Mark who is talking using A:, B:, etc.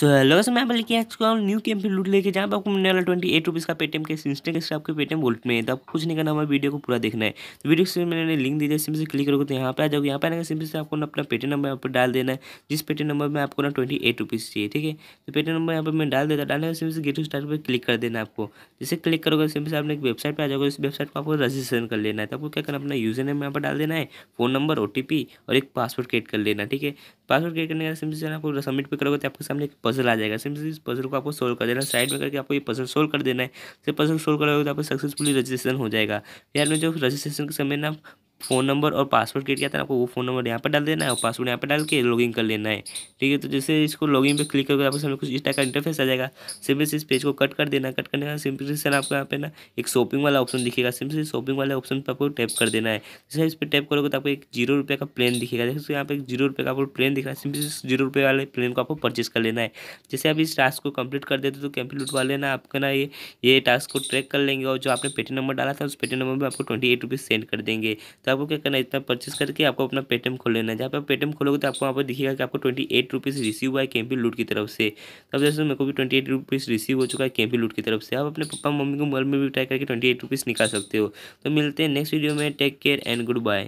A: so hello sir मैं बल्कि आज का न्यू कैम पे लूट लेके जहाँ पर आपको मिलने वाला ट्वेंटी एट रुपीज़ का पेटीएम के इंस्टेंट कैसे आपके पेटीएम वोल्ट में है तो आपको कुछ नहीं करना हमारे वीडियो को पूरा देखना है तो वीडियो से मैंने लिंक दी है सिम से क्लिक करोगे तो यहाँ पे आ जाओगे यहाँ पे आने सिम से आपको ना अपना पेटीएम नंबर यहाँ पर डाल देना है जिस पेटीएम नंबर में आपको ना ट्वेंटी एट रुपीज़ चाहिए ठीक है तो पेटीएम नंबर यहाँ पर मैं डाल देता डालने का सिम से गेट टू स्टार्ट पर क्लिक कर देना आपको जैसे क्लिक करोगे सिम से आपने एक वेबसाइट पर आ जाओगे इस वेबसाइट पर आपको रजिस्ट्रेशन कर लेना है तो आपको क्या करना अपना यूजर नेम यहाँ पर डाल देना है फोन नंबर ओ और एक पासवर्ड क्रिएट कर लेना ठीक है पासवर्ड क्रिएट करने का सिम से आपको सबमिट पर करोगे तो आपके सामने पजल आ जाएगा सिम्स इस पजल को आपको सोल्व कर देना साइड में करके आपको ये पजल सोल्व कर देना है जब पजल सोल्व करोगे तो आपको सक्सेसफुली रजिस्ट्रेशन हो जाएगा यार में जो रजिस्ट्रेशन के समय ना फ़ोन नंबर और पासवर्ड क्रिएट किया था आपको वो फ़ोन नंबर यहाँ पर डाल देना है और पासवर्ड यहाँ पर डाल के लॉगिन कर लेना है ठीक है तो जैसे इसको लॉगिन पे क्लिक करके आपके सामने कुछ इस टाइप का इंटरफेस आ जाएगा सिंपल से इस पेज को कट कर देना कट करने का सिंपल से आपको यहाँ पे ना एक शॉपिंग वाला ऑप्शन दिखेगा सिंपल से शॉपिंग वाले ऑप्शन पर आपको टैप कर देना है जैसे इस पर टैप करोगे तो आपको एक जीरो रुपये का प्लेन दिखेगा जैसे तो यहाँ पर एक जीरो रुपये का आपको प्लेन दिख रहा है सिंपल से जीरो रुपये वाले प्लेन को आपको परचेस कर लेना है जैसे आप इस टास्क को कंप्लीट कर देते तो कंप्लीट वाले ना आपके ना ये ये टास्क को ट्रैक कर लेंगे और जो आपने पेटी नंबर डाला था उस पेटी नंबर पर आपको ट्वेंटी एट रुपीज़ सेंड कर देंगे तो आपको क्या करना है इतना परचेस करके आपको अपना पेटीएम खोल लेना है जहाँ पे आप पेटीएम खोलोगे तो आपको वहाँ पर दिखेगा कि आपको ट्वेंटी एट रुपीज़ रिसीव हुआ है के लूट की तरफ से तब तो जैसे मेरे को भी ट्वेंटी एट रुपीज़ रिसीव हो चुका है के लूट की तरफ से आप अपने पापा मम्मी को मोबाइल में भी ट्राई करके ट्वेंटी एट रुपीज़ निकाल सकते हो तो मिलते हैं नेक्स्ट वीडियो में take care and good bye